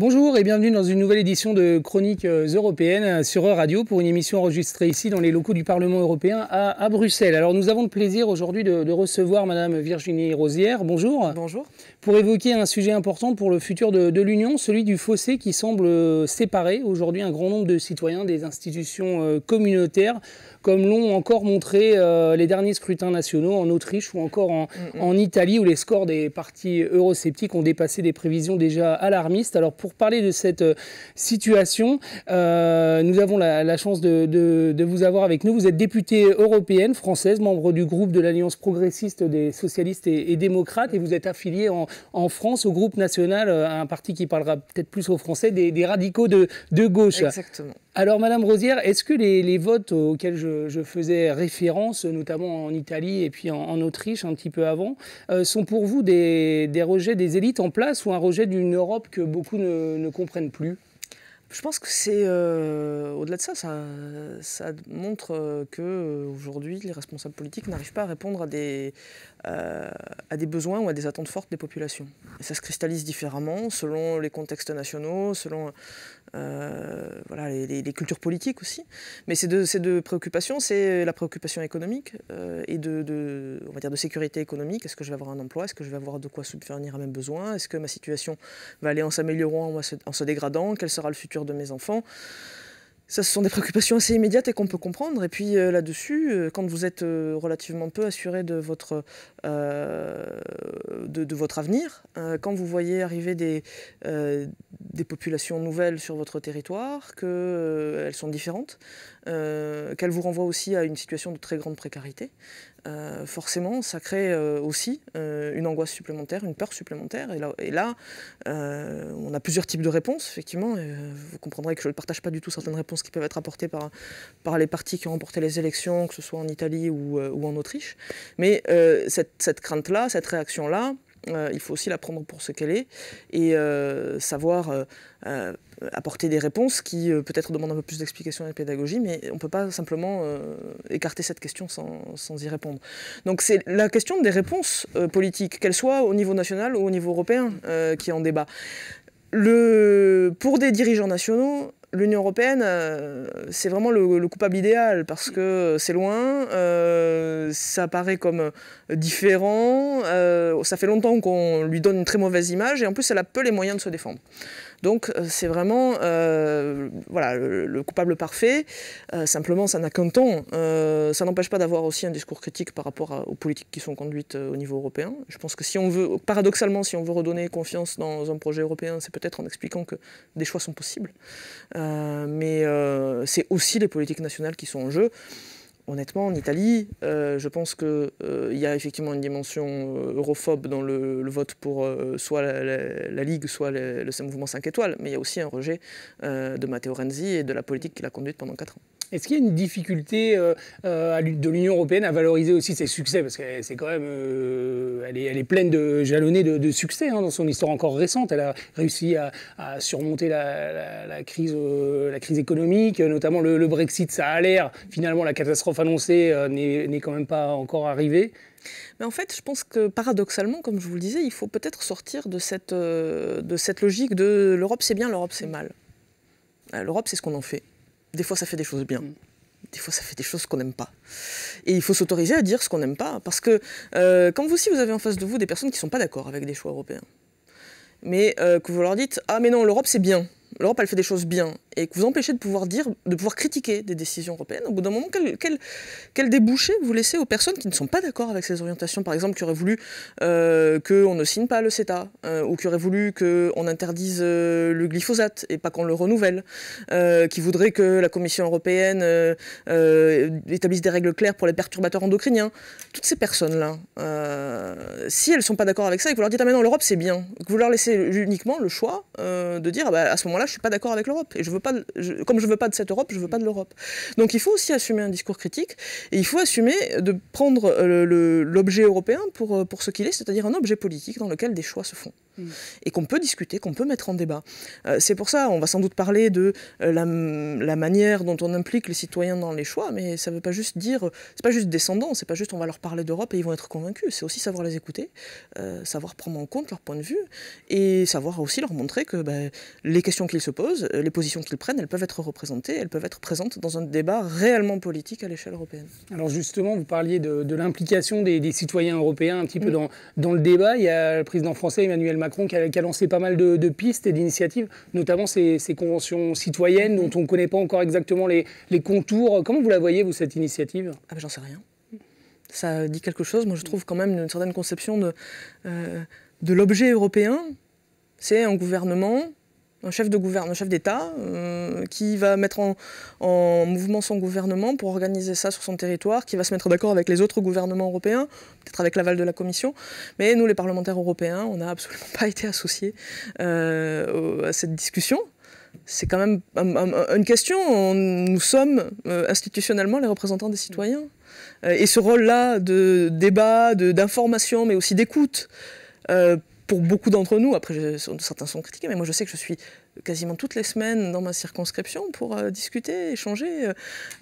Bonjour et bienvenue dans une nouvelle édition de Chroniques euh, européennes euh, sur e Radio pour une émission enregistrée ici dans les locaux du Parlement européen à, Bruxelles. Alors nous avons le plaisir aujourd'hui de, recevoir Madame Virginie Rosière. Bonjour. Bonjour. Pour évoquer un sujet important pour le futur de l'Union, celui du fossé qui semble euh, séparer aujourd'hui un grand nombre de citoyens des institutions communautaires comme l'ont encore montré euh, les derniers scrutins nationaux en Autriche ou encore en, mm, mm. Italie, où les scores des partis euh, eurosceptiques ont dépassé des prévisions déjà alarmistes. Alors pour parler de cette euh, situation, nous avons la, chance de, vous avoir avec nous. Vous êtes députée européenne française, membre du groupe de l'Alliance progressiste des socialistes et, démocrates, et vous êtes affiliée en, France au groupe national, un parti qui parlera peut-être plus aux Français, des, radicaux de, gauche. Exactement. Alors Madame Rosière, est-ce que les, les votes auxquels je je, faisais référence, notamment en Italie et puis en, Autriche un petit peu avant, euh, sont pour vous des, rejets des élites en place ou un rejet d'une Europe que beaucoup ne comprennent plus je pense que c'est euh, au-delà de ça, ça, montre qu'aujourd'hui, que euh, aujourd'hui les responsables politiques n'arrivent pas à répondre à des, euh, à des besoins ou à des attentes fortes des populations. Et ça se cristallise différemment selon les contextes nationaux, selon voilà, les, cultures politiques aussi. Mais ces deux, ces préoccupations, c'est la préoccupation économique et de, de, va dire de sécurité économique. Est-ce que je vais avoir un emploi Est-ce que je vais avoir de quoi subvenir à mes besoins Est-ce que ma situation va aller en s'améliorant ou en se dégradant Quel sera le futur de mes enfants. Ça, ce sont des préoccupations assez immédiates et qu'on peut comprendre. Et puis euh, là-dessus, euh, quand vous êtes euh, relativement peu assuré de votre, de, votre avenir, quand vous voyez arriver des, des populations nouvelles sur votre territoire, qu'elles sont différentes, euh, qu'elle vous renvoie aussi à une situation de très grande précarité, euh, forcément, ça crée euh, aussi une angoisse supplémentaire, une peur supplémentaire. Et là, on a plusieurs types de réponses, effectivement. vous comprendrez que je ne partage pas du tout certaines réponses qui peuvent être apportées par, par les partis qui ont remporté les élections, que ce soit en Italie ou, en Autriche. Mais cette crainte-là, cette réaction-là, euh, il faut aussi la prendre pour ce qu'elle est et euh, savoir euh, apporter des réponses qui peut-être demandent un peu plus d'explications et de pédagogie, mais on ne peut pas simplement écarter cette question sans, y répondre. Donc c'est la question des réponses politiques, qu'elles soient au niveau national ou au niveau européen, qui est en débat. pour des dirigeants nationaux, l'Union européenne, euh, c'est vraiment le, coupable idéal parce que c'est loin, euh, ça paraît comme différent, euh, ça fait longtemps qu'on lui donne une très mauvaise image et en plus elle a peu les moyens de se défendre. Donc c'est vraiment voilà, le, coupable parfait. simplement, ça n'a qu'un temps, ça n'empêche pas d'avoir aussi un discours critique par rapport aux politiques qui sont conduites au niveau européen. Je pense que si on veut, paradoxalement, si on veut redonner confiance dans un projet européen, c'est peut-être en expliquant que des choix sont possibles. Euh, mais euh, c'est aussi les politiques nationales qui sont en jeu honnêtement, en Italie, euh, je pense qu'il y a effectivement une dimension europhobe dans le, vote pour soit la, Ligue, soit le, le, mouvement 5 étoiles, mais il y a aussi un rejet de Matteo Renzi et de la politique qu'il a conduite pendant 4 ans. Est-ce qu'il y a une difficulté euh, euh, de l'Union européenne à valoriser aussi ses succès Parce que c'est quand même. Euh, elle est, pleine de jalonnés de, succès hein, dans son histoire encore récente. Elle a réussi à, surmonter la, crise, la crise économique, notamment le, Brexit. Ça a l'air, finalement, la catastrophe annoncée n'est quand même pas encore arrivée. Mais en fait, je pense que paradoxalement, comme je vous le disais, il faut peut-être sortir de cette, de cette logique de l'Europe c'est bien, l'Europe c'est mal. L'Europe, c'est ce qu'on en fait des fois ça fait des choses bien. Mm. Des fois, ça fait des choses qu'on n'aime pas. Et il faut s'autoriser à dire ce qu'on n'aime pas. Parce que quand euh, vous aussi, vous avez en face de vous des personnes qui ne sont pas d'accord avec des choix européens, mais euh, que vous leur dites Ah, mais non, l'Europe, c'est bien. L'Europe, elle fait des choses bien et que vous empêchez de pouvoir dire, de pouvoir critiquer des décisions européennes, au bout d'un moment, quel, débouché vous laissez aux personnes qui ne sont pas d'accord avec ces orientations, par exemple, qui auraient voulu euh, qu'on ne signe pas le CETA, euh, ou qui auraient voulu qu'on interdise euh, le glyphosate et pas qu'on le renouvelle, qui voudraient que la Commission européenne établisse des règles claires pour les perturbateurs endocriniens. Toutes ces personnes-là, si elles ne sont pas d'accord avec ça et que vous leur dites Ah, mais non, l'Europe c'est bien, que vous leur laissez uniquement le choix de dire bah, À ce moment-là, je ne suis pas d'accord avec l'Europe et je veux pas comme je, ne veux pas de cette Europe, je ne veux pas de l'Europe. Donc il faut aussi assumer un discours critique et il faut assumer de prendre euh, l'objet européen euh, pour ce qu'il est, c'est-à-dire un objet politique dans lequel des choix se font. Mm. et qu'on peut discuter, qu'on peut mettre en débat. Euh, c'est pour ça, on va sans doute parler de euh, la, manière dont on implique les citoyens dans les choix, mais ça ne veut pas juste dire, c'est pas juste descendant, c'est pas juste on va leur parler d'Europe et ils vont être convaincus, c'est aussi savoir les écouter, euh, savoir prendre en compte leur point de vue et savoir aussi leur montrer que ben, les questions qu'ils se posent, les positions qu'ils prennent, elles peuvent être représentées, elles peuvent être présentes dans un débat réellement politique à l'échelle européenne. Alors justement, vous parliez de, l'implication des, citoyens européens un petit peu mm. dans, dans le débat. Il y a le président français Emmanuel Macron Macron qui a, lancé pas mal de, pistes et d'initiatives, notamment ces, conventions citoyennes dont mm-hmm. on ne connaît pas encore exactement les, contours. Comment vous la voyez, vous, cette initiative ah ben, J'en sais rien. Ça dit quelque chose. Moi, je trouve quand même une certaine conception de euh, l'objet européen. C'est un gouvernement un chef de gouvernement, un chef d'État, euh, qui va mettre en, mouvement son gouvernement pour organiser ça sur son territoire, qui va se mettre d'accord avec les autres gouvernements européens, peut-être avec l'aval de la Commission. Mais nous, les parlementaires européens, on n'a absolument pas été associés euh, à cette discussion. C'est quand même une question. nous sommes euh, institutionnellement les représentants des citoyens. et ce rôle-là de débat, d'information, mais aussi d'écoute, pour beaucoup d'entre nous, après certains sont critiqués, mais moi je sais que je suis quasiment toutes les semaines dans ma circonscription pour euh, discuter, échanger, euh,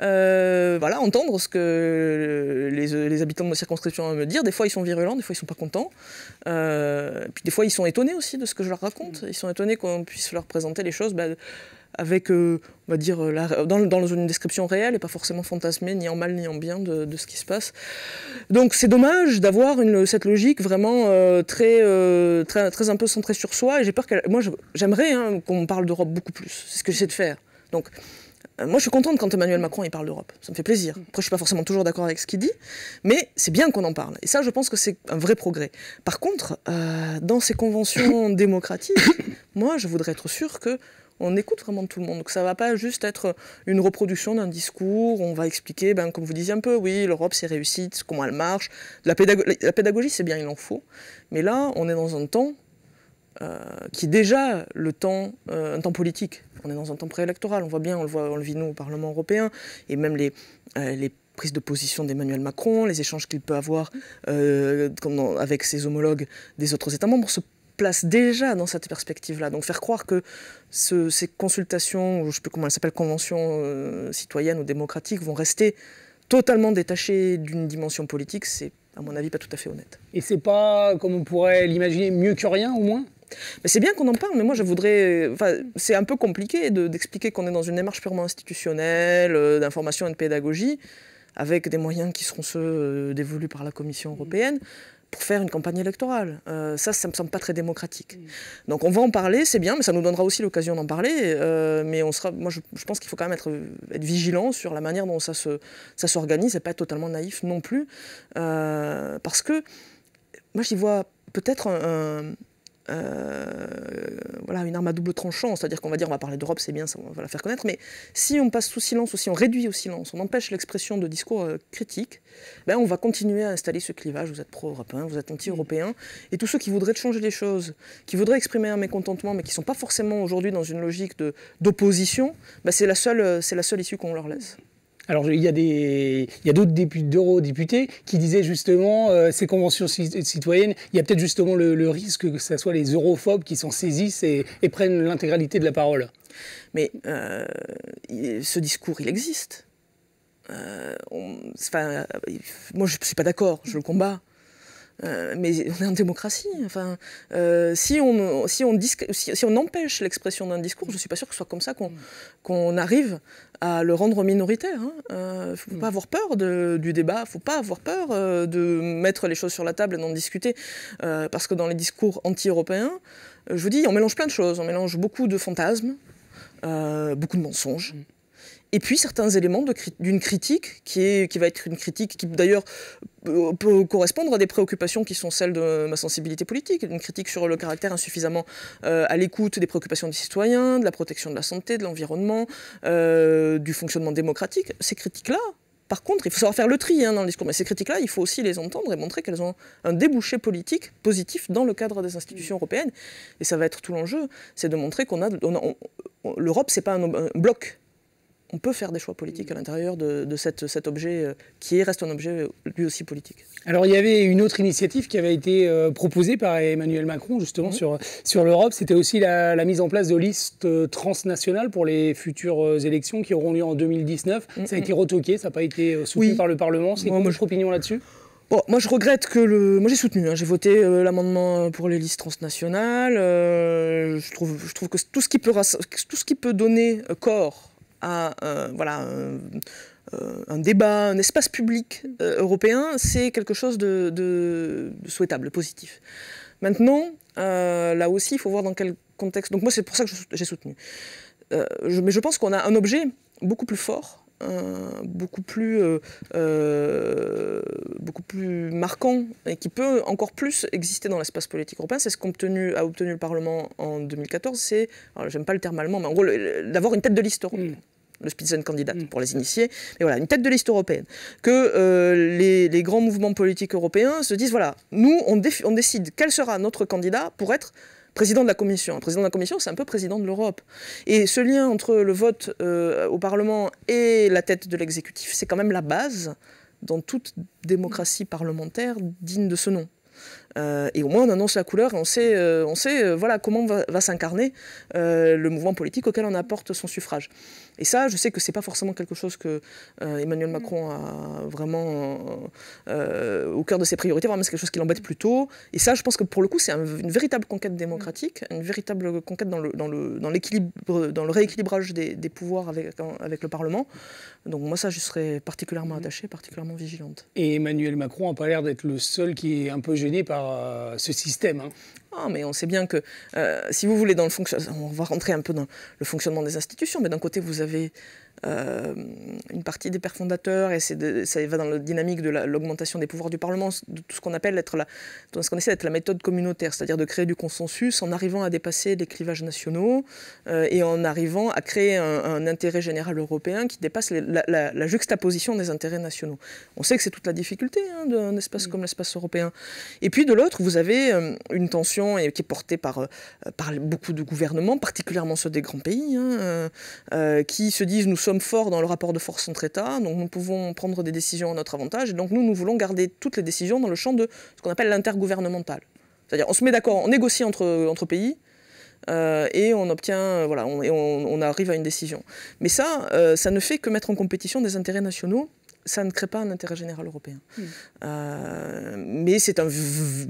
euh, voilà, entendre ce que les, habitants de ma circonscription me dire. Des fois ils sont virulents, des fois ils sont pas contents, euh, puis des fois ils sont étonnés aussi de ce que je leur raconte. Mm. Ils sont étonnés qu'on puisse leur présenter les choses. Bah, avec, euh, on va dire, euh, dans, une description réelle et pas forcément fantasmée, ni en mal ni en bien de, ce qui se passe. Donc c'est dommage d'avoir cette logique vraiment euh, très, très, très un peu centrée sur soi. Et j'ai peur Moi, j'aimerais hein, qu'on parle d'Europe beaucoup plus. C'est ce que j'essaie de faire. Donc. Moi, je suis contente quand Emmanuel Macron il parle d'Europe. Ça me fait plaisir. Mm. Après, je ne suis pas forcément toujours d'accord avec ce qu'il dit, mais c'est bien qu'on en parle. Et ça, je pense que c'est un vrai progrès. Par contre, dans ces conventions démocratiques, moi, je voudrais être sûre que on écoute vraiment tout le monde. Donc ça ne va pas juste être une reproduction d'un discours, on va expliquer, ben, comme vous disiez un peu, oui, l'Europe c'est réussite, comment elle marche. La, pédagogie c'est bien, il en faut. Mais là, on est dans un temps euh, qui est déjà le temps, euh, un temps politique. On est dans un temps préélectoral, on voit bien, on le, voit, on le vit nous au Parlement européen, et même les, euh, les prises de position d'Emmanuel Macron, les échanges qu'il peut avoir avec ses homologues des autres États membres, place déjà dans cette perspective-là. Donc faire croire que ces consultations, je ne sais plus comment elles s'appellent, conventions euh, citoyennes ou démocratiques, vont rester totalement détachées d'une dimension politique, c'est à mon avis pas tout à fait honnête. Et c'est pas, comme on pourrait l'imaginer, mieux que rien au moins c'est bien qu'on en parle, mais moi je voudrais. c'est un peu compliqué d'expliquer qu'on est dans une démarche purement institutionnelle, euh, d'information et de pédagogie, avec des moyens qui seront ceux euh, dévolus par la Commission mm. européenne, pour faire une campagne électorale. Ça, euh, ça, ça me semble pas très démocratique. Donc on va en parler, c'est bien, mais ça nous donnera aussi l'occasion d'en parler. Euh, mais on sera, moi, je, pense qu'il faut quand même être, être, vigilant sur la manière dont ça se, ça s'organise et pas être totalement naïf non plus, euh, parce que moi, j'y vois peut-être un euh, voilà, une arme à double tranchant, c'est-à-dire qu'on va dire on va parler d'Europe, c'est bien, ça, on va la faire connaître, mais si on passe sous silence ou si on réduit au silence, on empêche l'expression de discours euh, critiques, ben on va continuer à installer ce clivage, vous êtes pro-européen, vous êtes anti-européen, et tous ceux qui voudraient changer les choses, qui voudraient exprimer un mécontentement, mais qui ne sont pas forcément aujourd'hui dans une logique d'opposition, ben euh, c'est la seule issue qu'on leur laisse. Alors il y a des, d'autres eurodéputés qui disaient justement euh, ces conventions citoyennes, il y a peut-être justement le, risque que ce soit les europhobes qui s'en saisissent et, prennent l'intégralité de la parole. Mais euh, ce discours, il existe. Euh, moi, je ne suis pas d'accord, je le combats. Euh, mais on est en démocratie. Euh, si, on, empêche l'expression d'un discours, je ne suis pas sûr que ce soit comme ça qu'on arrive à le rendre minoritaire. Il hein. ne euh, faut pas avoir peur du débat, il ne faut pas avoir peur de mettre les choses sur la table et d'en discuter. parce que dans les discours anti-européens, je vous dis, on mélange plein de choses. On mélange beaucoup de fantasmes, beaucoup de mensonges et puis certains éléments d'une critique qui, va être une critique qui d'ailleurs euh, peut correspondre à des préoccupations qui sont celles de ma sensibilité politique, une critique sur le caractère insuffisamment euh, à l'écoute des préoccupations des citoyens, de la protection de la santé, de l'environnement, euh, du fonctionnement démocratique. Ces critiques-là, par contre, il faut savoir faire le tri hein, dans le discours, mais ces critiques-là, il faut aussi les entendre et montrer qu'elles ont un débouché politique positif dans le cadre des institutions européennes. Et ça va être tout l'enjeu, c'est de montrer qu'on a, l'Europe, c'est pas un bloc, on peut faire des choix politiques à mm. l'intérieur de, cette, cet objet euh, qui reste un objet euh, lui aussi politique. Alors il y avait une autre initiative qui avait été euh, proposée par Emmanuel Macron justement mm. sur, sur l'Europe, c'était aussi la, mise en place de listes transnationales pour les futures élections qui auront lieu en 2019. Mm, ça a été retoqué, ça n'a pas été soutenu par le Parlement. C'est quoi votre opinion là-dessus Bon, moi je regrette que le. Moi j'ai soutenu, hein. j'ai voté l'amendement pour les listes transnationales. je, trouve, je trouve que tout ce qui tout ce qui peut donner corps à euh, voilà, euh, un débat, un espace public euh, européen, c'est quelque chose de, de, souhaitable, positif. Maintenant, là aussi, il faut voir dans quel contexte. Donc moi, c'est pour ça que j'ai soutenu. mais je pense qu'on a un objet beaucoup plus fort beaucoup, plus, euh, euh, beaucoup plus marquant et qui peut encore plus exister dans l'espace politique européen, c'est ce qu'a obtenu, obtenu le Parlement en 2014, c'est, j'aime pas le terme allemand, mais en gros, d'avoir une tête de liste européenne. Mm. le Spitzenkandidat mm. pour les initiés, mais voilà, une tête de liste européenne, que euh, les, grands mouvements politiques européens se disent, voilà, nous, on, on décide quel sera notre candidat pour être président de la Commission. Un président de la Commission, c'est un peu président de l'Europe. Et ce lien entre le vote euh, au Parlement et la tête de l'exécutif, c'est quand même la base dans toute démocratie parlementaire digne de ce nom. Euh, et au moins, on annonce la couleur et on sait, euh, on sait euh, voilà, comment va, s'incarner le mouvement politique auquel on apporte son suffrage. Et ça, je sais que ce n'est pas forcément quelque chose que Emmanuel mm. Macron a vraiment au cœur de ses priorités, vraiment c'est quelque chose qui l'embête plutôt. Et ça, je pense que pour le coup, c'est une véritable conquête démocratique, mm. une véritable conquête dans le, dans le, dans dans le rééquilibrage des, pouvoirs avec, avec le Parlement. Donc moi, ça, je serais particulièrement mm. attachée, particulièrement vigilante. Et Emmanuel Macron n'a pas l'air d'être le seul qui est un peu gêné par euh, ce système. Hein. Ah, mais on sait bien que, euh, si vous voulez, dans le fonctionnement, on va rentrer un peu dans le fonctionnement des institutions, mais d'un côté, vous avez euh, une partie des pères fondateurs, et ça va dans la dynamique de l'augmentation des pouvoirs du Parlement, de tout ce qu'on appelle être la, ce qu'on essaie d'être la méthode communautaire, c'est-à-dire de créer du consensus en arrivant à dépasser les clivages nationaux euh, et en arrivant à créer un, intérêt général européen qui dépasse la, juxtaposition des intérêts nationaux. On sait que c'est toute la difficulté hein, d'un espace comme l'espace européen. Et puis de l'autre, vous avez euh, une tension qui est portée par, par beaucoup de gouvernements, particulièrement ceux des grands pays, hein, qui se disent nous sommes sommes forts dans le rapport de force entre États, donc nous pouvons prendre des décisions à notre avantage. Et donc nous, nous voulons garder toutes les décisions dans le champ de ce qu'on appelle l'intergouvernemental. C'est-à-dire on se met d'accord, on négocie entre, entre pays. Euh, et on obtient, euh, voilà, on, on, arrive à une décision. Mais ça, euh, ça ne fait que mettre en compétition des intérêts nationaux ça ne crée pas un intérêt général européen. Hmm. mais c'est un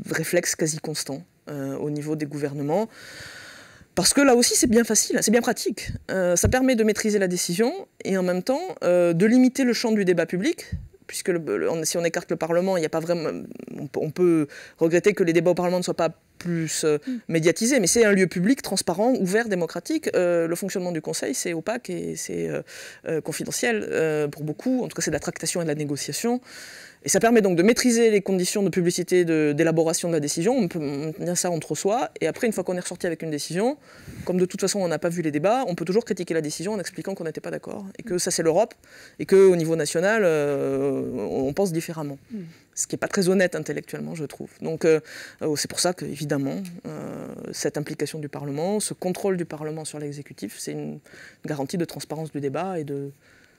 réflexe quasi constant au niveau des gouvernements. Parce que là aussi, c'est bien facile, c'est bien pratique. Euh, ça permet de maîtriser la décision et en même temps euh, de limiter le champ du débat public, puisque si on écarte le Parlement, il a pas vraiment. on, peut regretter que les débats au Parlement ne soient pas plus euh, mm. médiatisé, mais c'est un lieu public, transparent, ouvert, démocratique. Euh, le fonctionnement du Conseil, c'est opaque et c'est euh, confidentiel pour beaucoup. En tout cas, c'est de la tractation et de la négociation. Et ça permet donc de maîtriser les conditions de publicité, d'élaboration de, de, la décision. On peut maintenir ça entre soi. Et après, une fois qu'on est ressorti avec une décision, comme de toute façon on n'a pas vu les débats, on peut toujours critiquer la décision en expliquant qu'on n'était pas d'accord. Et que ça, c'est l'Europe. Et qu'au niveau national, on pense différemment. Mm ce qui n'est pas très honnête intellectuellement, je trouve. Donc euh, euh, c'est pour ça que, euh, cette implication du Parlement, ce contrôle du Parlement sur l'exécutif, c'est une garantie de transparence du débat et de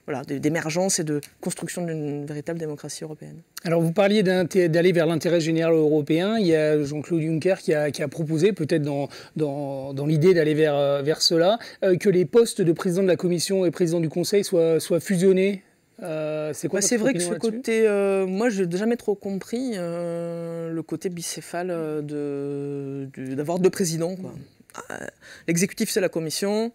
voilà, d'émergence et de construction d'une véritable démocratie européenne. Alors vous parliez d'aller vers l'intérêt général européen. Il y a Jean-Claude Juncker qui a, proposé, peut-être dans, dans, l'idée d'aller vers, vers cela, que les postes de président de la Commission et président du Conseil soient, soient fusionnés euh, c'est vrai que ce côté, euh, moi, je n'ai jamais trop compris euh, le côté bicéphale d'avoir deux présidents. L'exécutif, c'est la Commission.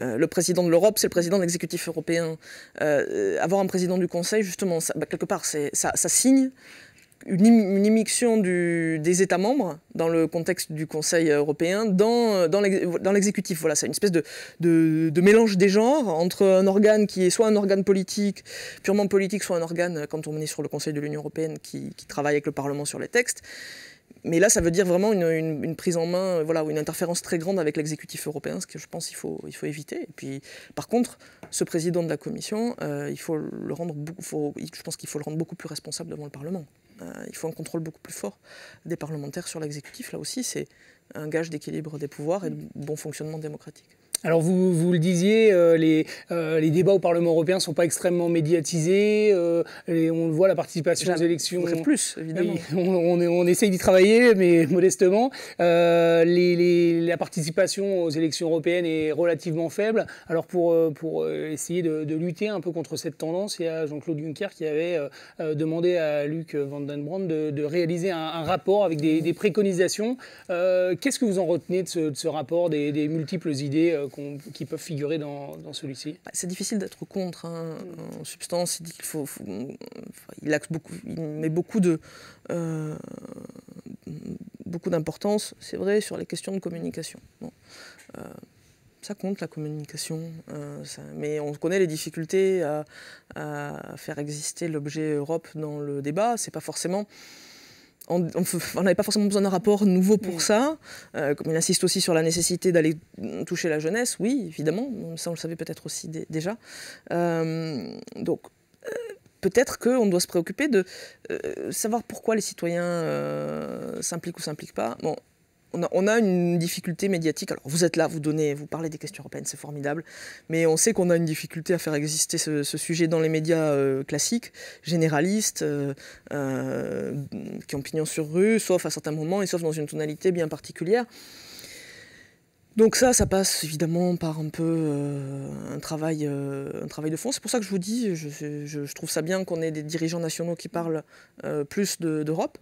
le président de l'Europe, c'est le président de l'exécutif européen. avoir un président du Conseil, justement, bah, quelque part, ça signe une, une immixtion du, des États membres dans le contexte du Conseil européen dans, dans l'exécutif. Voilà, c'est une espèce de, de, mélange des genres entre un organe qui est soit un organe politique, purement politique, soit un organe, quand on est sur le Conseil de l'Union européenne, qui, travaille avec le Parlement sur les textes. Mais là, ça veut dire vraiment une, prise en main, voilà, une interférence très grande avec l'exécutif européen, ce que je pense qu'il faut, il faut éviter. Et puis, par contre, ce président de la Commission, euh, il faut le rendre, je pense qu'il faut le rendre beaucoup plus responsable devant le Parlement. Euh, il faut un contrôle beaucoup plus fort des parlementaires sur l'exécutif. Là aussi, c'est un gage d'équilibre des pouvoirs et de bon fonctionnement démocratique. Alors vous, vous le disiez, euh, les, euh, les débats au Parlement européen sont pas extrêmement médiatisés. et euh, on voit la participation aux élections. plus, évidemment. on, on, on, essaye d'y travailler, mais modestement. Les, la participation aux élections européennes est relativement faible. Alors pour, pour essayer de, de lutter un peu contre cette tendance, il y a Jean-Claude Juncker qui avait demandé à Luc Van den Brand de, réaliser un, rapport avec des, préconisations. Qu'est-ce que vous en retenez de ce, rapport, des multiples idées qui peuvent figurer dans, celui-ci bah, C'est difficile d'être contre. Hein, mm. En substance, il dit faut, il beaucoup, met beaucoup de euh, beaucoup d'importance, c'est vrai, sur les questions de communication. Euh, ça compte la communication, euh, mais on connaît les difficultés à, à faire exister l'objet Europe dans le débat. C'est pas forcément on n'avait pas forcément besoin d'un rapport nouveau pour mm. ça. Euh, comme il insiste aussi sur la nécessité d'aller toucher la jeunesse, oui, évidemment, ça on le savait peut-être aussi déjà. Euh, donc euh, peut-être qu'on doit se préoccuper de savoir pourquoi les citoyens s'impliquent ou s'impliquent pas on a, une difficulté médiatique. Alors vous êtes là, vous donnez, vous parlez des questions européennes, c'est formidable, mais on sait qu'on a une difficulté à faire exister ce, sujet dans les médias euh, classiques, généralistes, euh, euh, qui ont pignon sur rue, sauf à certains moments et sauf dans une tonalité bien particulière. Donc ça, ça passe évidemment par un peu euh, un, travail, euh, un travail de fond. C'est pour ça que je vous dis, je, trouve ça bien qu'on ait des dirigeants nationaux qui parlent euh, plus d'Europe.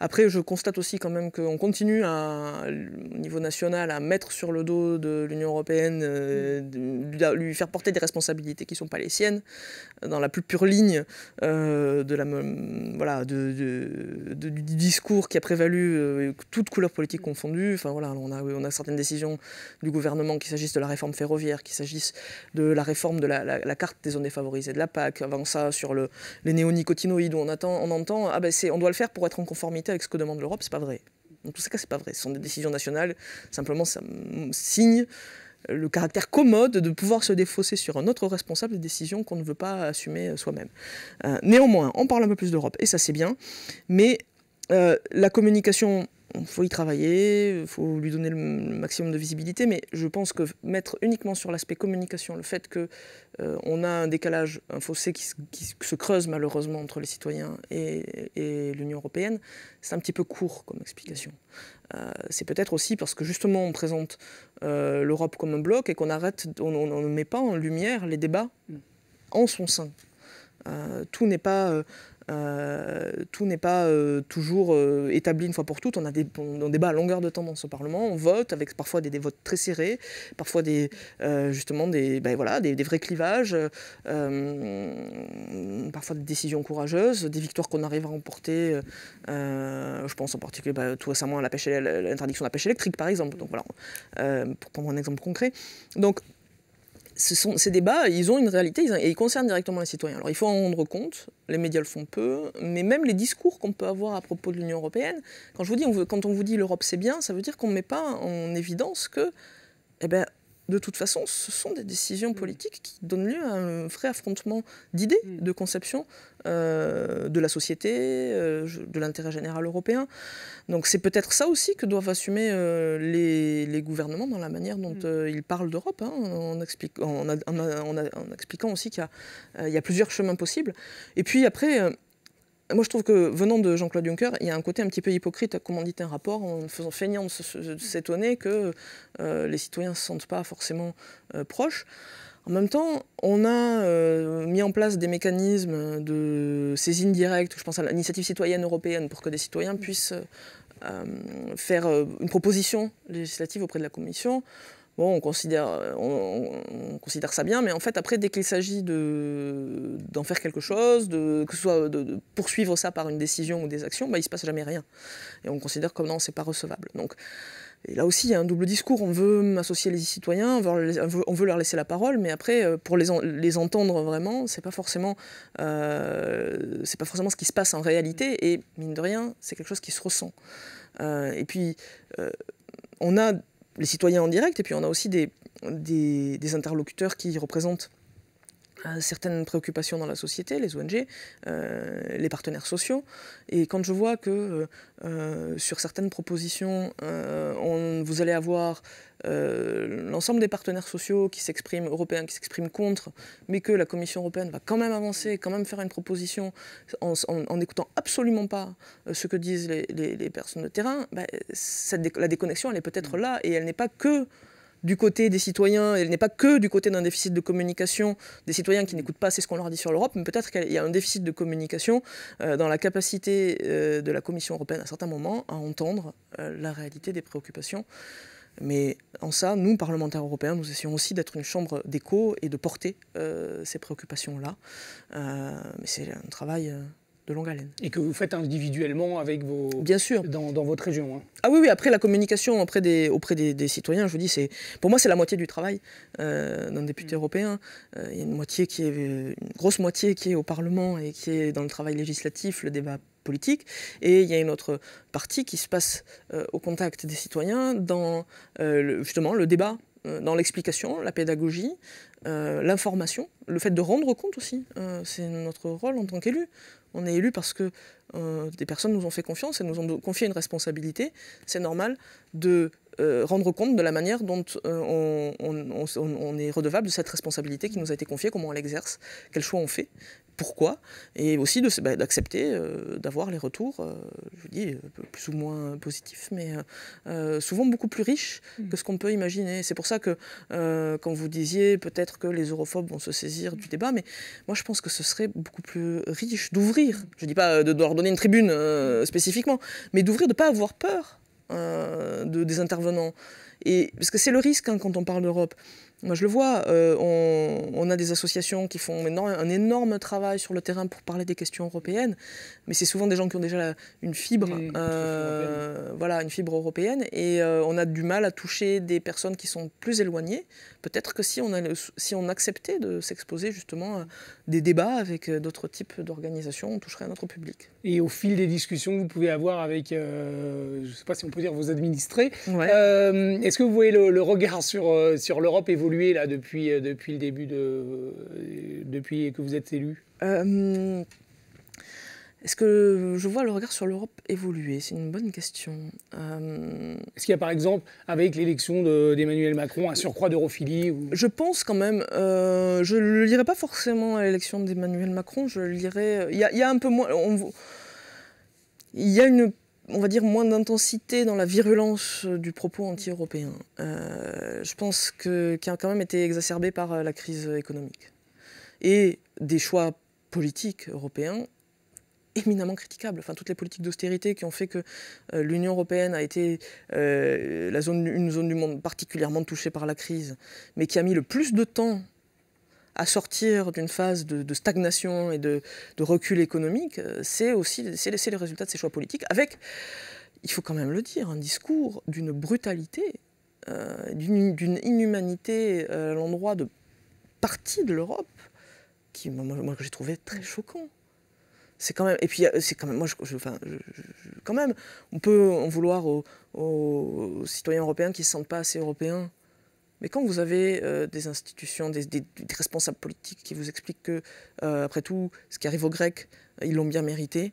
Après, je constate aussi quand même qu'on continue à, au niveau national à mettre sur le dos de l'Union européenne, à lui faire porter des responsabilités qui ne sont pas les siennes, dans la plus pure ligne de la, voilà, de, du discours qui a prévalu, toutes couleurs politiques confondues. Enfin voilà, on on a certaines décisions du gouvernement, qu'il s'agisse de la réforme ferroviaire, qu'il s'agisse de la réforme de la, carte des zones défavorisées, de la PAC, avant ça sur les néonicotinoïdes, où on, attend, on entend ah ben on doit le faire pour être en conformité avec ce que demande l'Europe, c'est pas vrai. Dans tous ces cas, c'est pas vrai. Ce sont des décisions nationales. Simplement, ça signe le caractère commode de pouvoir se défausser sur un autre responsable des décisions qu'on ne veut pas assumer euh, soi-même. Euh, néanmoins, on parle un peu plus d'Europe, et ça c'est bien, mais euh, la communication il faut y travailler, il faut lui donner le, maximum de visibilité, mais je pense que mettre uniquement sur l'aspect communication le fait qu'on euh, a un décalage, un fossé qui se, creuse malheureusement entre les citoyens et, l'Union européenne, c'est un petit peu court comme explication. Euh, c'est peut-être aussi parce que justement on présente euh, l'Europe comme un bloc et qu'on arrête, on, ne met pas en lumière les débats mm. en son sein. tout n'est pas euh, tout n'est pas euh, toujours euh, établi une fois pour toutes. On, a des, débats à longueur de temps dans ce Parlement, on vote avec parfois des, votes très serrés, parfois des, justement des, ben voilà, des, vrais clivages, parfois des décisions courageuses, des victoires qu'on arrive à remporter. je pense en particulier bah, tout récemment à l'interdiction de la pêche électrique, par exemple. Donc voilà, pour prendre un exemple concret. Donc ces débats, ils ont une réalité et ils concernent directement les citoyens. Alors il faut en rendre compte, les médias le font peu, mais même les discours qu'on peut avoir à propos de l'Union européenne, quand, on vous dit l'Europe c'est bien, ça veut dire qu'on ne met pas en évidence que eh ben, de toute façon, ce sont des décisions mm. politiques qui donnent lieu à un vrai affrontement d'idées, mm. de conceptions euh, de la société, euh, de l'intérêt général européen. Donc c'est peut-être ça aussi que doivent assumer euh, les, gouvernements dans la manière dont mm. ils parlent d'Europe, hein, en, expliquant aussi qu'il y, a plusieurs chemins possibles. Et puis après moi, je trouve que venant de Jean-Claude Juncker, il y a un côté un petit peu hypocrite à commanditer un rapport en faisant feignant de s'étonner que euh, les citoyens ne se sentent pas forcément euh, proches. En même temps, on a euh, mis en place des mécanismes de saisine directe, je pense à l'initiative citoyenne européenne, pour que des citoyens puissent faire une proposition législative auprès de la Commission. Euh, on considère, ça bien, mais en fait, après, dès qu'il s'agit d'en faire quelque chose, de, que ce soit de, poursuivre ça par une décision ou des actions, bah, il ne se passe jamais rien. Et on considère que non, c'est pas recevable. Donc, et là aussi, il y a un double discours. On veut associer les citoyens, on veut, leur laisser la parole, mais après, euh, pour les, entendre vraiment, c'est pas forcément, euh, pas forcément ce qui se passe en réalité. Et mine de rien, c'est quelque chose qui se ressent. et puis, on a les citoyens en direct, et puis on a aussi des, des, interlocuteurs qui représentent certaines préoccupations dans la société, les ONG, euh, les partenaires sociaux. Et quand je vois que euh, euh, sur certaines propositions, vous allez avoir l'ensemble des partenaires sociaux qui s'expriment, européens qui s'expriment contre, mais que la Commission européenne va quand même avancer, quand même faire une proposition en n'écoutant absolument pas ce que disent les, personnes de terrain, ben, la déconnexion, elle est peut-être mmh. là et elle n'est pas que du côté des citoyens, elle n'est pas que du côté d'un déficit de communication des citoyens qui n'écoutent pas assez ce qu'on leur dit sur l'Europe, mais peut-être qu'il y a un déficit de communication euh, dans la capacité euh, de la Commission européenne à certains moments à entendre euh, la réalité des préoccupations. Mais en ça, nous, parlementaires européens, nous essayons aussi d'être une chambre d'écho et de porter ces préoccupations-là. mais c'est un travail longue haleine. Et que vous faites individuellement avec vos... Bien Dans, votre région. Hein. Ah oui, oui, après la communication auprès des, auprès des, citoyens, je vous dis, c'est, pour moi c'est la moitié du travail euh, d'un député mm. européen. Euh, il y a une, moitié qui est, euh, une grosse moitié qui est au Parlement et qui est dans le travail législatif, le débat politique, et il y a une autre partie qui se passe au contact des citoyens dans justement le débat dans l'explication, la pédagogie, l'information, le fait de rendre compte aussi. c'est notre rôle en tant qu'élu. On est élu parce que euh, des personnes nous ont fait confiance et nous ont confié une responsabilité. C'est normal de euh, rendre compte de la manière dont euh, on, est redevable de cette responsabilité qui nous a été confiée, comment on l'exerce, quels choix on fait, pourquoi, et aussi bah, d'accepter euh, d'avoir les retours, je vous dis, plus ou moins positifs, mais souvent beaucoup plus riches mmh. que ce qu'on peut imaginer. C'est pour ça que quand vous disiez peut-être que les europhobes vont se saisir du débat, mais moi je pense que ce serait beaucoup plus riche d'ouvrir, je ne dis pas de leur donner une tribune spécifiquement, mais d'ouvrir, de ne pas avoir peur euh, de, des intervenants parce que c'est le risque hein, quand on parle d'Europe. Moi, je le vois, euh, on, a des associations qui font maintenant un énorme travail sur le terrain pour parler des questions européennes, mais c'est souvent des gens qui ont déjà une fibre, euh, voilà, une fibre européenne, et euh, on a du mal à toucher des personnes qui sont plus éloignées. Peut-être que si on, si on acceptait de s'exposer justement à des débats avec d'autres types d'organisations, on toucherait un autre public. Et au fil des discussions que vous pouvez avoir avec, je ne sais pas si on peut dire vos administrés, est-ce que vous voyez le, regard sur, euh, sur l'Europe évoluer là, depuis, euh, depuis le début de, euh, depuis que vous êtes élu Est-ce que je vois le regard sur l'Europe évoluer C'est une bonne question. Est-ce qu'il y a par exemple, avec l'élection d'Emmanuel Macron, un surcroît d'europhilie Je pense quand même. je ne le lirai pas forcément à l'élection d'Emmanuel Macron. Je le lirai. Il y, a, un peu moins. Il y a une on va dire, moins d'intensité dans la virulence euh, du propos anti-européen. Euh, je pense que, qui a quand même été exacerbé par euh, la crise économique et des choix politiques européens éminemment critiquables. Enfin, toutes les politiques d'austérité qui ont fait que l'Union européenne a été la zone, une zone du monde particulièrement touchée par la crise, mais qui a mis le plus de temps à sortir d'une phase de, stagnation et de, recul économique, euh, c'est aussi laisser les, résultats de ces choix politiques, avec, il faut quand même le dire, un discours d'une brutalité, euh, d'une inhumanité euh, à l'endroit de partie de l'Europe, qui moi, que j'ai trouvé très choquant. C'est quand même, et puis c'est quand même, moi, je, enfin, quand même, on peut en vouloir aux citoyens européens qui ne se sentent pas assez européens mais quand vous avez euh, des institutions, des, responsables politiques qui vous expliquent que, euh, après tout, ce qui arrive aux Grecs, ils l'ont bien mérité,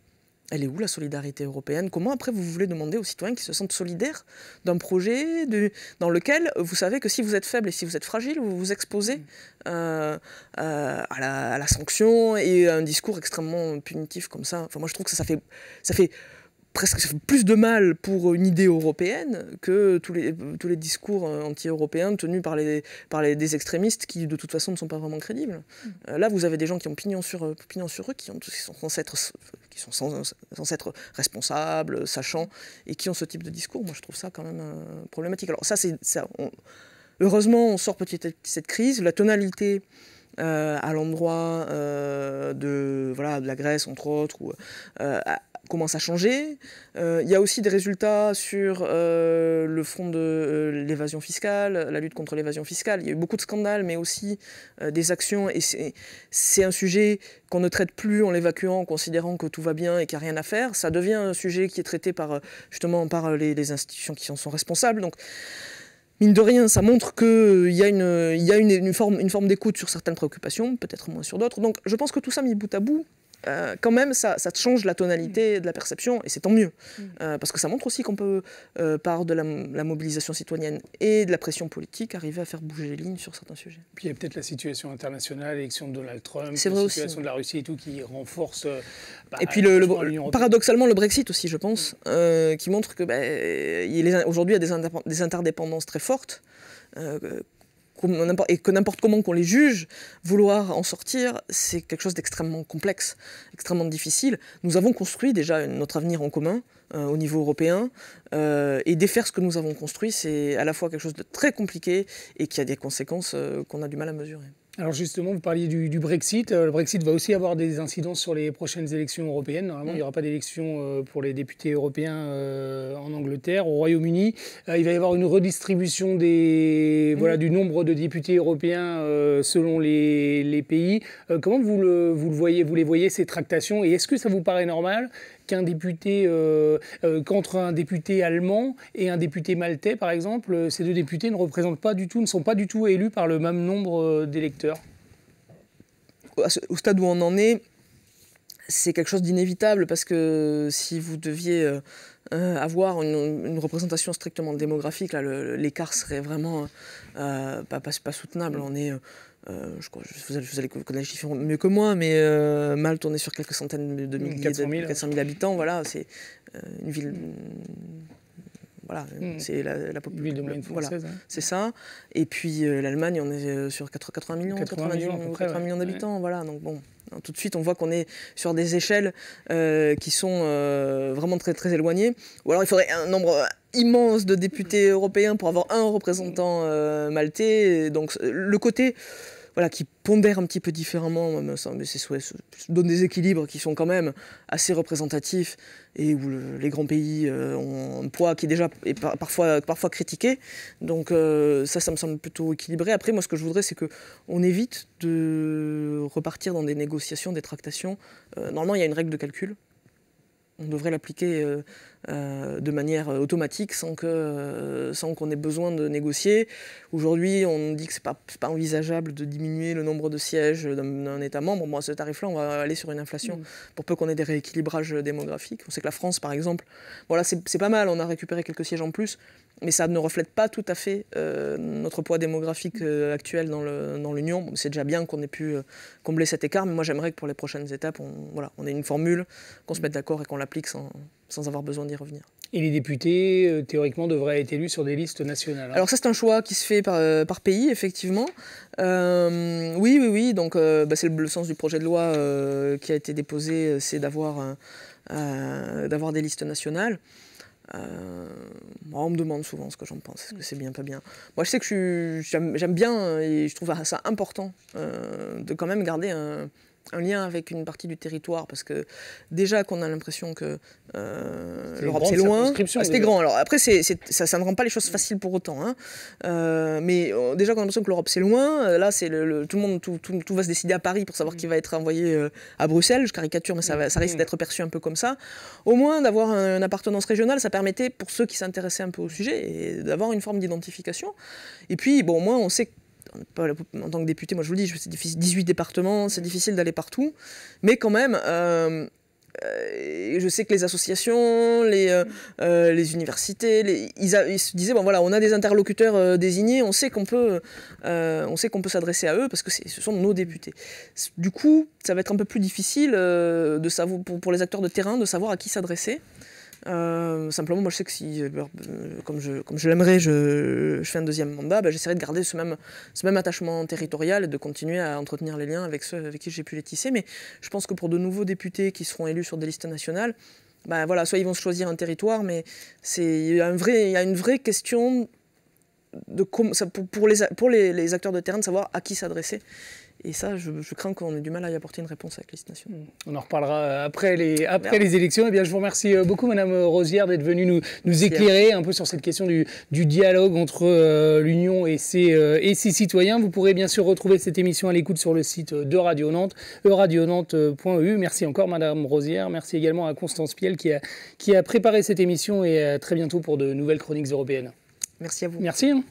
elle est où la solidarité européenne Comment après vous voulez demander aux citoyens qui se sentent solidaires d'un projet dans lequel vous savez que si vous êtes faible et si vous êtes fragile, vous vous exposez mm. euh, à, la, sanction et à un discours extrêmement punitif comme ça Enfin, moi je trouve que fait, ça fait presque plus de mal pour une idée européenne que tous les, tous les discours euh, anti-européens tenus par, les, par des extrémistes qui, de toute façon, ne sont pas vraiment crédibles. Mm. Euh, là, vous avez des gens qui ont pignon sur, euh, pignon sur eux, qui, sont censés être, qui sont sans, être responsables, sachants, et qui ont ce type de discours. Moi, je trouve ça quand même problématique. Alors, ça, c'est. Heureusement, on sort petit à petit cette crise. La tonalité. à l'endroit de, voilà, de la Grèce, entre autres, ou, commence à changer. Il euh, y a aussi des résultats sur euh, le front de euh, l'évasion fiscale, la lutte contre l'évasion fiscale. Il y a eu beaucoup de scandales, mais aussi des actions. Et c'est un sujet qu'on ne traite plus en l'évacuant, en considérant que tout va bien et qu'il n'y a rien à faire. Ça devient un sujet qui est traité par, justement par les, institutions qui en sont responsables. Donc, mine de rien, ça montre qu'il y a une, une, forme, une forme d'écoute sur certaines préoccupations, peut-être moins sur d'autres. Donc, je pense que tout ça mis bout à bout, euh, quand même, ça, ça, change la tonalité mm. de la perception, et c'est tant mieux. Mm. Euh, parce que ça montre aussi qu'on peut, euh, par de la, mobilisation citoyenne et de la pression politique, arriver à faire bouger les lignes sur certains sujets. Puis il y a peut-être la situation internationale, l'élection de Donald Trump, la situation de la Russie et tout, qui renforce. Bah, et puis, le, paradoxalement, le Brexit aussi, je pense, mm. qui montre que bah, il y a des interdépendances très fortes et que n'importe comment qu'on les juge, vouloir en sortir, c'est quelque chose d'extrêmement complexe, extrêmement difficile. Nous avons construit déjà notre avenir en commun euh, au niveau européen, euh, et défaire ce que nous avons construit, c'est à la fois quelque chose de très compliqué et qui a des conséquences euh, qu'on a du mal à mesurer. Alors justement, vous parliez du, Brexit. Euh, le Brexit va aussi avoir des incidences sur les prochaines élections européennes. Normalement, il n'y aura pas d'élection euh, pour les députés européens euh, en Angleterre, au Royaume-Uni. Il va y avoir une redistribution des, voilà, mm. du nombre de députés européens selon les, pays. Comment vous le, vous le voyez, vous les voyez ces tractations Et est-ce que ça vous paraît normal qu'un député euh, euh, qu'entre un député allemand et un député maltais, par exemple, euh, ces deux députés ne représentent pas du tout, ne sont pas du tout élus par le même nombre d'électeurs Au stade où on en est, c'est quelque chose d'inévitable parce que si vous deviez avoir une, représentation strictement démographique, l'écart serait vraiment pas, pas, soutenable. On est euh, je, crois, vous, allez, vous allez connaître les chiffres mieux que moi, mais euh, Malte, on tourné sur quelques centaines de milliers, 400 000, habitants, voilà, c'est euh, une ville. Voilà, mm. c'est la, population. Voilà, hein. C'est ça. Et puis l'Allemagne, on est sur 80 millions, 80 millions, millions d'habitants, voilà, donc bon. Hein, tout de suite, on voit qu'on est sur des échelles qui sont vraiment très, très éloignées. Ou alors, il faudrait un nombre immense de députés européens pour avoir un représentant mm. maltais. Donc, le côté voilà, qui pondèrent un petit peu différemment, euh, mais ça donne des équilibres qui sont quand même assez représentatifs et où les grands pays euh, ont un poids qui est déjà parfois, parfois critiqué. Donc euh, ça, ça me semble plutôt équilibré. Après, moi, ce que je voudrais, c'est qu'on évite de repartir dans des négociations, des tractations. normalement, il y a une règle de calcul on devrait l'appliquer euh, euh, de manière automatique euh, sans qu'on ait besoin de négocier. Aujourd'hui, on dit que ce n'est pas, envisageable de diminuer le nombre de sièges d'un État membre. Moi, ce tarif-là, on va aller sur une inflation mm. pour peu qu'on ait des rééquilibrages démographiques. On sait que la France, par exemple, voilà, c'est pas mal, on a récupéré quelques sièges en plus, mais ça ne reflète pas tout à fait euh, notre poids démographique euh, actuel dans l'Union. c'est déjà bien qu'on ait pu euh, combler cet écart, mais moi j'aimerais que pour les prochaines étapes, on, ait une formule, qu'on se mette d'accord et qu'on l'applique sans, avoir besoin d'y revenir. Et les députés, théoriquement, devraient être élus sur des listes nationales. Hein. Alors ça, c'est un choix qui se fait par, pays, effectivement. oui, oui, oui. Donc bah, c'est le, sens du projet de loi qui a été déposé, c'est d'avoir des listes nationales. Euh, on me demande souvent ce que j'en pense, est-ce que c'est bien, pas bien. Moi, je sais que j'aime bien et je trouve ça important euh, de quand même garder un, un lien avec une partie du territoire parce que déjà qu'on a l'impression que euh, l'Europe c'est loin, ah, c'était grand. Alors après ça, ne rend pas les choses faciles pour autant, hein. Euh, mais euh, déjà qu'on a l'impression que l'Europe c'est loin, là c'est tout le monde tout, va se décider à Paris pour savoir mm. qui va être envoyé à Bruxelles. Je caricature mais ça, ça risque mm. d'être perçu un peu comme ça. Au moins d'avoir une appartenance régionale, ça permettait pour ceux qui s'intéressaient un peu au sujet d'avoir une forme d'identification. Et puis bon au moins on sait en tant que député, moi je vous le dis, c'est 18 départements, c'est difficile d'aller partout, mais quand même, euh, euh, je sais que les associations, les, euh, universités, ils, se disaient bon voilà, on a des interlocuteurs désignés, on sait qu'on peut, on sait peut s'adresser à eux parce que ce sont nos députés. Du coup, ça va être un peu plus difficile de pour les acteurs de terrain de savoir à qui s'adresser. Euh, simplement, moi, je sais que si, euh, comme je, comme l'aimerais, je, fais un deuxième mandat, bah, j'essaierai de garder ce même, ce même attachement territorial et de continuer à entretenir les liens avec ceux avec qui j'ai pu les tisser. Mais je pense que pour de nouveaux députés qui seront élus sur des listes nationales, bah, voilà, soit ils vont choisir un territoire, mais il y, a une vraie question de, pour, pour, les, pour les, les acteurs de terrain de savoir à qui s'adresser. Et ça, je, crains qu'on ait du mal à y apporter une réponse à la liste nationale. On en reparlera euh, après les, après les élections. Et eh bien, je vous remercie euh, beaucoup, Madame euh, Rosière, d'être venue nous, nous éclairer un peu sur cette question du, dialogue entre l'Union et, ses, et ses citoyens. Vous pourrez bien sûr retrouver cette émission à l'écoute sur le site de Radio Nantes, euradionantes.eu. E Merci encore, Madame Rosière. Merci également à Constance Piel qui a, qui a préparé cette émission et à très bientôt pour de nouvelles chroniques européennes. Merci à vous. Merci. Hein.